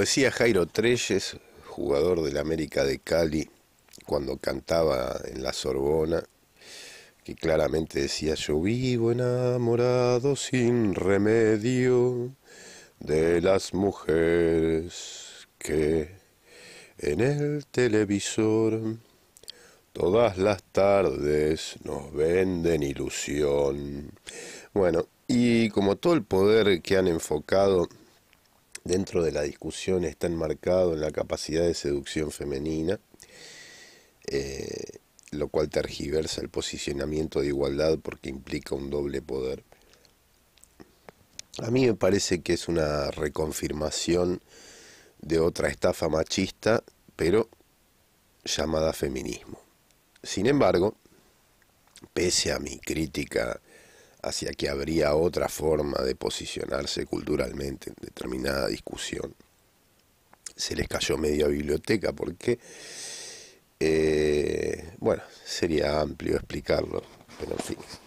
decía Jairo Treyes, jugador del América de Cali, cuando cantaba en la Sorbona, que claramente decía, yo vivo enamorado sin remedio de las mujeres que en el televisor todas las tardes nos venden ilusión. Bueno, y como todo el poder que han enfocado dentro de la discusión está enmarcado en la capacidad de seducción femenina, eh, lo cual tergiversa el posicionamiento de igualdad porque implica un doble poder. A mí me parece que es una reconfirmación de otra estafa machista, pero llamada feminismo. Sin embargo, pese a mi crítica hacia que habría otra forma de posicionarse culturalmente en determinada discusión. Se les cayó media biblioteca porque, eh, bueno, sería amplio explicarlo, pero en fin.